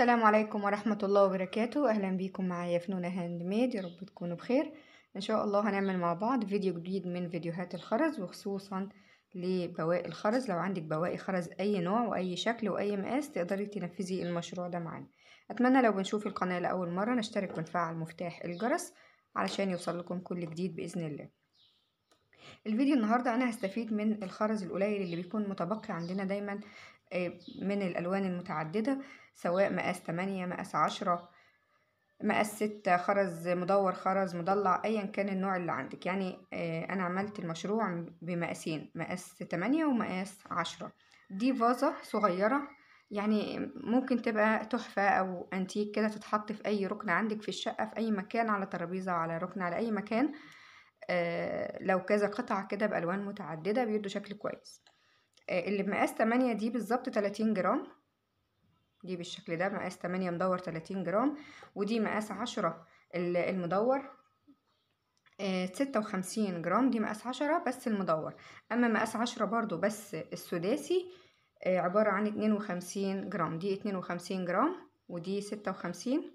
السلام عليكم ورحمة الله وبركاته أهلا بيكم معايا في نونة هاند ميد يا رب تكونوا بخير إن شاء الله هنعمل مع بعض فيديو جديد من فيديوهات الخرز وخصوصا لبواقي الخرز لو عندك بواقي خرز أي نوع وأي شكل وأي مقاس تقدري تنفذي المشروع ده معانا أتمنى لو بنشوف القناة لأول مرة نشترك ونفعل مفتاح الجرس علشان يوصل لكم كل جديد بإذن الله الفيديو النهاردة أنا هستفيد من الخرز القليل اللي بيكون متبقي عندنا دايما آه، من الألوان المتعددة سواء مقاس تمانية مقاس عشرة مقاس ستة خرز مدور خرز مضلع ايا كان النوع اللي عندك يعني آه، انا عملت المشروع بمقاسين مقاس تمانية ومقاس عشرة دي فازة صغيرة يعني ممكن تبقى تحفة أو أنتيك كده تتحط في أي ركن عندك في الشقة في أي مكان على ترابيزة على ركن على أي مكان آه، لو كذا قطعة كده بألوان متعددة بيدوا شكل كويس آه، اللي بمقاس تمانية دي بالظبط تلاتين جرام دي بالشكل ده مقاس 8 مدور 30 جرام ودي مقاس 10 المدور 56 آه، جرام دي مقاس 10 بس المدور اما مقاس 10 برضو بس السداسي آه، عبارة عن 52 جرام دي 52 جرام ودي 56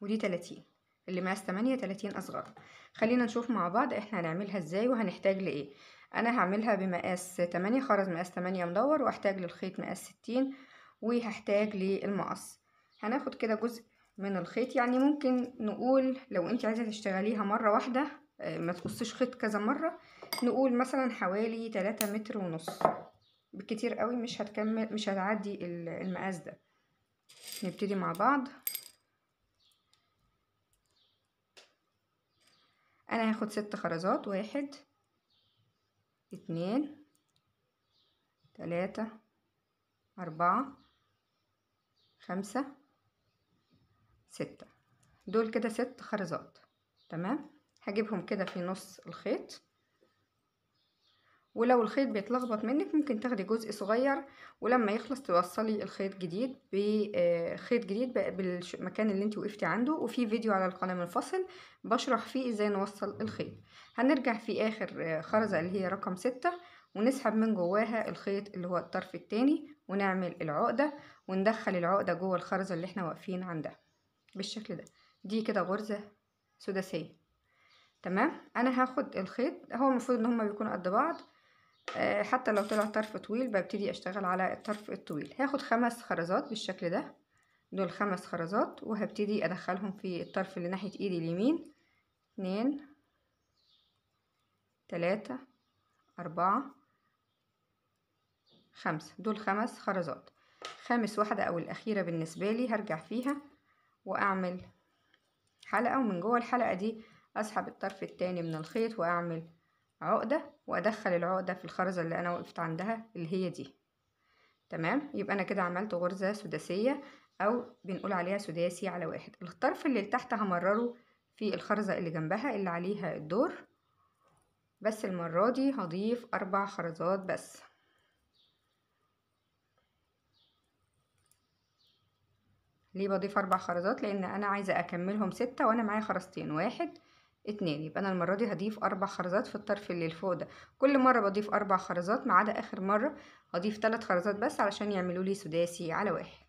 ودي 30 اللي مقاس 8 30 اصغر خلينا نشوف مع بعض احنا هنعملها ازاي وهنحتاج لايه انا هعملها بمقاس 8 خرز مقاس 8 مدور واحتاج للخيط مقاس 60 وهحتاج للمقص هناخد كده جزء من الخيط يعني ممكن نقول لو انت عايزه تشتغليها مره واحده آه، ما تقصيش خيط كذا مره نقول مثلا حوالي 3 متر ونص بالكتير قوي مش هتكمل مش هتعدي المقاس ده نبتدي مع بعض انا هاخد ست خرزات واحد اتنين تلاتة أربعة خمسة ستة دول كده ست خرزات تمام هجيبهم كده في نص الخيط ولو الخيط بيتلخبط منك ممكن تاخدي جزء صغير ولما يخلص توصلي الخيط جديد بخيط آه، جديد بالمكان اللي انت وقفتي عنده وفي فيديو على القناة منفصل بشرح فيه ازاي نوصل الخيط هنرجع في اخر آه، خرزة اللي هي رقم ستة ونسحب من جواها الخيط اللي هو الطرف التاني ونعمل العقدة وندخل العقدة جوه الخرزة اللي احنا واقفين عندها بالشكل ده دي كده غرزة سداسية تمام انا هاخد الخيط هو المفروض ان هما بيكونوا قد بعض آه، حتى لو طلع طرف طويل ببتدي اشتغل على الطرف الطويل هاخد خمس خرزات بالشكل ده دول خمس خرزات وهبتدي ادخلهم في الطرف اللي ناحية ايدي اليمين اتنين تلاتة أربعة خمسة دول خمس خرزات خامس واحدة أو الأخيرة بالنسبة لي هرجع فيها وأعمل حلقة ومن جوه الحلقة دي أسحب الطرف التاني من الخيط وأعمل عقدة وأدخل العقدة في الخرزة اللي أنا وقفت عندها اللي هي دي تمام يبقى أنا كده عملت غرزة سداسية أو بنقول عليها سداسي على واحد الطرف اللي تحت همرره في الخرزة اللي جنبها اللي عليها الدور بس المرة دي هضيف أربع خرزات بس ليه بضيف أربع خرزات لأن أنا عايزة أكملهم ستة وأنا معايا خرزتين واحد اتنين يبقى انا المره دي هضيف اربع خرزات في الطرف اللي لفوق ده كل مره بضيف اربع خرزات ما عدا اخر مره هضيف ثلاث خرزات بس علشان يعملوا لي سداسي على واحد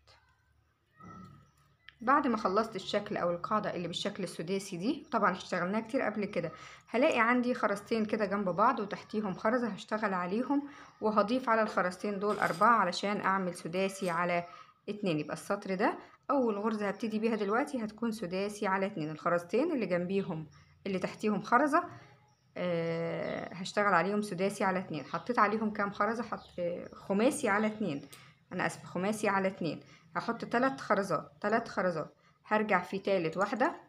بعد ما خلصت الشكل او القاعده اللي بالشكل السداسي دي طبعا اشتغلناها كتير قبل كده هلاقي عندي خرزتين كده جنب بعض وتحتيهم خرزه هشتغل عليهم وهضيف على الخرزتين دول اربعه علشان اعمل سداسي على اتنين يبقى السطر ده اول غرزه هبتدي بيها دلوقتي هتكون سداسي على اتنين الخرزتين اللي جنبيهم اللي تحتيهم خرزة أه هشتغل عليهم سداسي على اتنين حطيت عليهم كام خرزة حط خماسي على اتنين انا اسف خماسي على اتنين هحط تلات خرزات تلات خرزات هرجع في تالت واحدة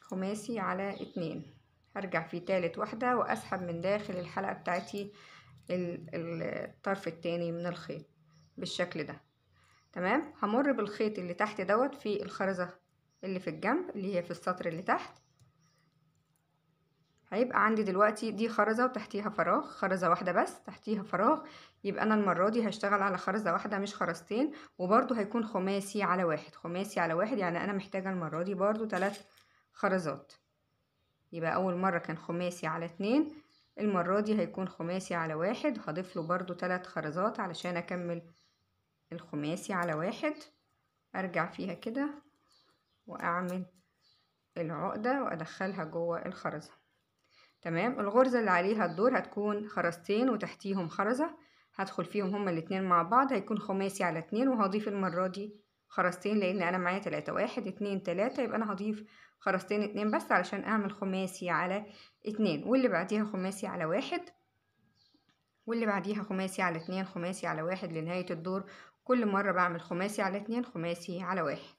خماسي على اتنين هرجع في تالت واحدة واسحب من داخل الحلقة بتاعتي الطرف التاني من الخيط بالشكل ده تمام همر بالخيط اللي تحت دوت في الخرزة اللي في الجنب اللي هي في السطر اللي تحت هيبقى عندي دلوقتي دي خرزة وتحتيها فراغ خرزة واحدة بس تحتيها فراغ يبقى أنا المرة دي هشتغل على خرزة واحدة مش خرزتين وبرده هيكون خماسي على واحد خماسي على واحد يعني أنا محتاجة المرة دي برده تلات خرزات يبقى أول مرة كان خماسي على اتنين المرة دي هيكون خماسي على واحد هضيف له برده تلات خرزات علشان أكمل الخماسي على واحد أرجع فيها كده واعمل العقدة وادخلها جوه الخرزة تمام الغرزة اللي عليها الدور هتكون خرزتين وتحتيهم خرزة هدخل فيهم هما الاتنين مع بعض هيكون خماسي على اتنين وهضيف المرة دي خرزتين لان انا معايا تلاتة واحد اتنين تلاتة يبقى انا هضيف خرزتين اتنين بس علشان اعمل خماسي على اتنين واللي بعديها خماسي على واحد واللي بعديها خماسي على اتنين خماسي على واحد لنهاية الدور كل مرة بعمل خماسي على اتنين خماسي على واحد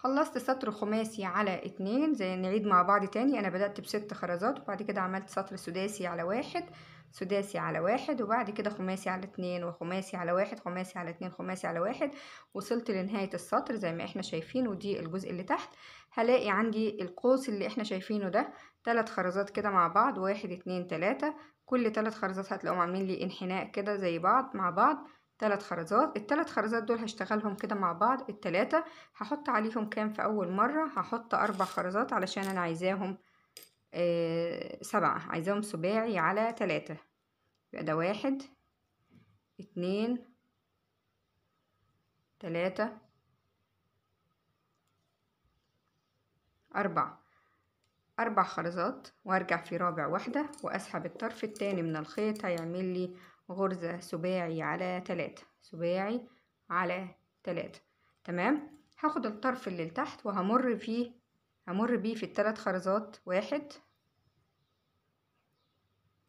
خلصت سطر خماسي على اتنين زي نعيد مع بعض تاني انا بدأت بست خرزات وبعد كده عملت سطر سداسي على واحد سداسي على واحد وبعد كده خماسي على اتنين وخماسي على واحد خماسي على اتنين خماسي على واحد وصلت لنهاية السطر زي ما احنا شايفين ودي الجزء اللي تحت هلاقي عندي القوس اللي احنا شايفينه ده تلات خرزات كده مع بعض واحد اتنين تلاتة كل تلات خرزات هتلاقوهم عاملين لي انحناء كده زي بعض مع بعض ثلاث خرزات الثلاث خرزات دول هشتغلهم كده مع بعض الثلاثة هحط عليهم كام في أول مرة هحط أربع خرزات علشان أنا عايزاهم آه، سبعة عايزاهم سباعي على ثلاثة يبقى ده واحد اتنين تلاتة أربعة أربع خرزات وأرجع في رابع واحدة وأسحب الطرف التاني من الخيط هيعمل لي غرزة سباعي على تلاتة سباعي على تلاتة تمام هاخد الطرف اللي لتحت وهمر فيه همر بيه في التلات خرزات واحد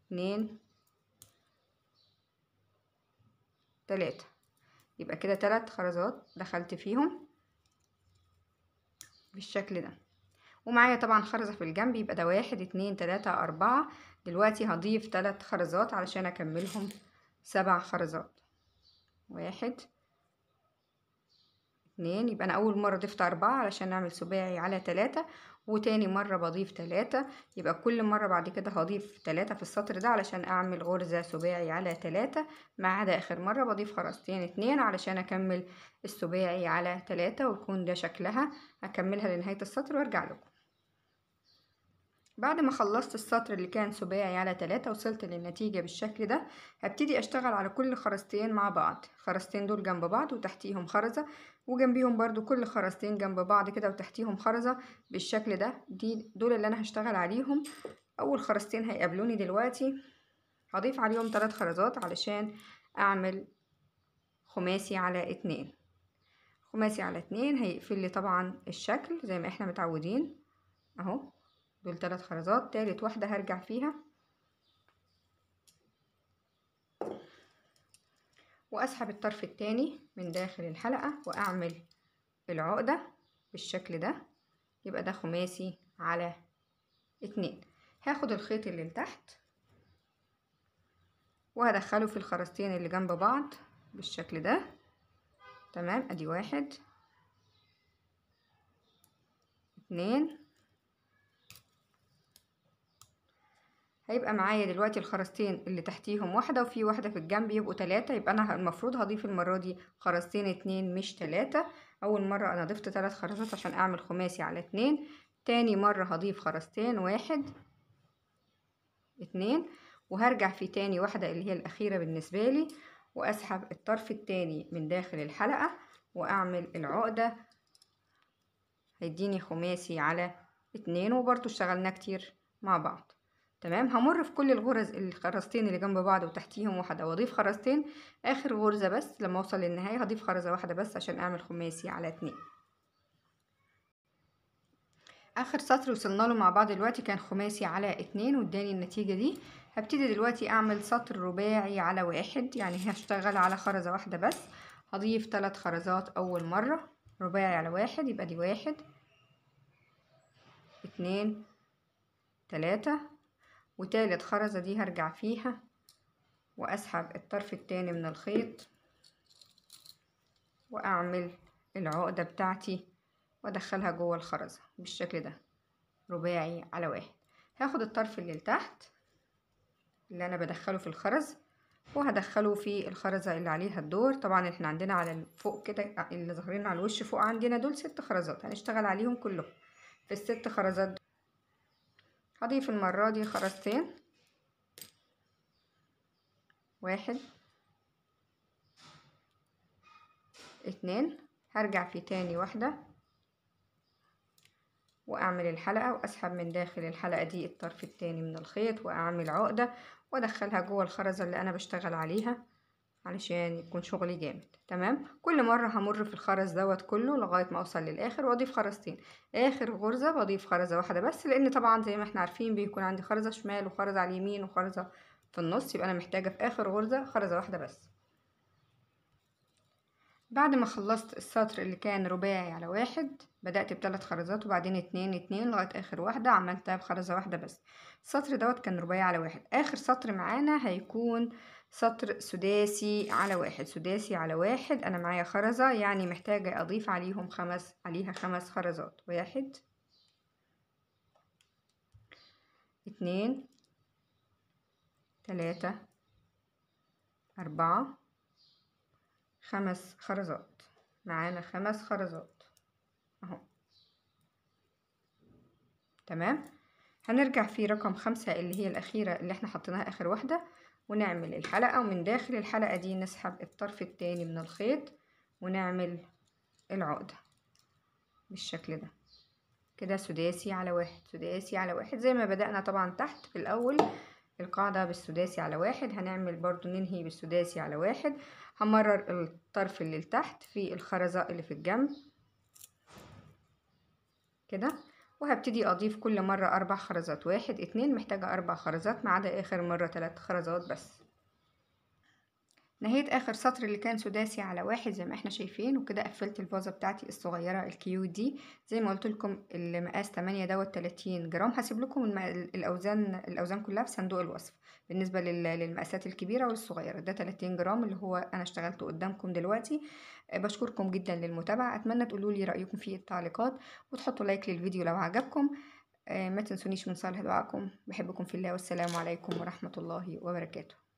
اتنين تلاتة يبقى كده تلات خرزات دخلت فيهم بالشكل ده ومعايا طبعا خرزة في الجنب يبقى ده واحد اتنين تلاتة اربعة دلوقتي هضيف تلات خرزات علشان اكملهم سبع فرزات واحد اتنين يبقى أنا أول مرة ضفت أربعة علشان أعمل سباعي على تلاتة وتاني مرة بضيف تلاتة يبقى كل مرة بعد كده هضيف تلاتة في السطر ده علشان أعمل غرزة سباعي على تلاتة ما عدا آخر مرة بضيف خرزتين اتنين علشان أكمل السباعي على تلاتة ويكون ده شكلها اكملها لنهاية السطر وأرجع لكم بعد ما خلصت السطر اللي كان سباعي على تلاتة وصلت للنتيجة بالشكل ده هبتدي اشتغل على كل خرزتين مع بعض خرزتين دول جنب بعض وتحتيهم خرزة وجنبيهم برضو كل خرزتين جنب بعض كده وتحتيهم خرزة بالشكل ده دي دول اللي انا هشتغل عليهم اول خرزتين هيقابلوني دلوقتي هضيف عليهم تلات خرزات علشان اعمل خماسي على اتنين خماسي على اتنين هيقفل لي طبعا الشكل زي ما احنا متعودين اهو دول ثلاث خرزات تالت واحدة هرجع فيها واسحب الطرف التاني من داخل الحلقة واعمل العقدة بالشكل ده يبقى ده خماسي على اتنين هاخد الخيط اللي لتحت وهدخله في الخرزتين اللي جنب بعض بالشكل ده تمام ادي واحد اتنين هيبقى معايا دلوقتي الخرزتين اللي تحتيهم واحدة وفي واحدة في الجنب يبقوا تلاتة يبقى أنا المفروض هضيف المرة دي خرزتين اتنين مش تلاتة أول مرة أنا ضفت تلات خرزات عشان أعمل خماسي على اتنين تاني مرة هضيف خرزتين واحد اتنين وهرجع في تاني واحدة اللي هي الأخيرة بالنسبة لي وأسحب الطرف التاني من داخل الحلقة وأعمل العقدة هيديني خماسي على اتنين وبرضو اشتغلنا كتير مع بعض تمام همر في كل الغرز الخرزتين اللي جنب بعض وتحتيهم واحده واضيف خرزتين اخر غرزه بس لما اوصل للنهايه هضيف خرزه واحده بس عشان اعمل خماسي على اتنين اخر سطر وصلنا له مع بعض دلوقتي كان خماسي على اتنين واداني النتيجه دي هبتدي دلوقتي اعمل سطر رباعي على واحد يعني هشتغل على خرزه واحده بس هضيف ثلاث خرزات اول مره رباعي على واحد يبقى دي واحد اتنين تلاتة وتالت خرزة دي هرجع فيها وأسحب الطرف التاني من الخيط وأعمل العقدة بتاعتي وأدخلها جوه الخرزة بالشكل ده رباعي على واحد هاخد الطرف اللي لتحت اللي أنا بدخله في الخرز وهدخله في الخرزة اللي عليها الدور طبعا احنا عندنا على فوق كده اللي ظاهرين على الوش فوق عندنا دول ست خرزات هنشتغل عليهم كلهم في الست خرزات دول هضيف المرة دي خرزتين واحد اتنين هرجع في تاني واحدة واعمل الحلقة واسحب من داخل الحلقة دي الطرف التاني من الخيط واعمل عقدة وادخلها جوه الخرزة اللي انا بشتغل عليها علشان يكون شغلي جامد تمام كل مرة همر في الخرز دوت كله لغاية ما اوصل للاخر واضيف خرزتين اخر غرزة بضيف خرزة واحدة بس لان طبعا زي ما احنا عارفين بيكون عندي خرزة شمال وخرزة على اليمين وخرزة في النص يبقى انا محتاجة في اخر غرزة خرزة واحدة بس بعد ما خلصت السطر اللي كان رباعي على واحد بدأت بثلاث خرزات وبعدين اتنين اتنين لغاية آخر واحدة عملتها بخرزة طيب واحدة بس السطر دوت كان رباعي على واحد آخر سطر معانا هيكون سطر سداسي على واحد سداسي على واحد أنا معايا خرزة يعني محتاجة أضيف عليهم خمس عليها خمس خرزات واحد اتنين تلاتة أربعة خمس خرزات معانا خمس خرزات اهو تمام هنرجع في رقم خمسة اللي هي الأخيرة اللي احنا حطيناها آخر واحدة ونعمل الحلقة ومن داخل الحلقة دي نسحب الطرف التاني من الخيط ونعمل العقدة بالشكل ده كده سداسي على واحد سداسي على واحد زي ما بدأنا طبعا تحت في الأول القاعدة بالسداسي على واحد هنعمل برضو ننهي بالسداسي على واحد همرر الطرف اللي لتحت في الخرزة اللي في الجنب كده وهبتدي اضيف كل مرة اربع خرزات واحد اتنين محتاجة اربع خرزات ما عدا اخر مرة تلات خرزات بس نهيت آخر سطر اللي كان سداسي على واحد زي ما احنا شايفين وكده قفلت الفازة بتاعتي الصغيرة الكيو دي زي ما قلت لكم المقاس 8 دوت 30 جرام هسيب لكم الأوزان الأوزان كلها في صندوق الوصف بالنسبة للمقاسات الكبيرة والصغيرة ده 30 جرام اللي هو أنا اشتغلته قدامكم دلوقتي أه، بشكركم جدا للمتابعة أتمنى تقولوا لي رأيكم في التعليقات وتحطوا لايك للفيديو لو عجبكم أه، ما تنسونيش من صالح دعائكم بحبكم في الله والسلام عليكم ورحمة الله وبركاته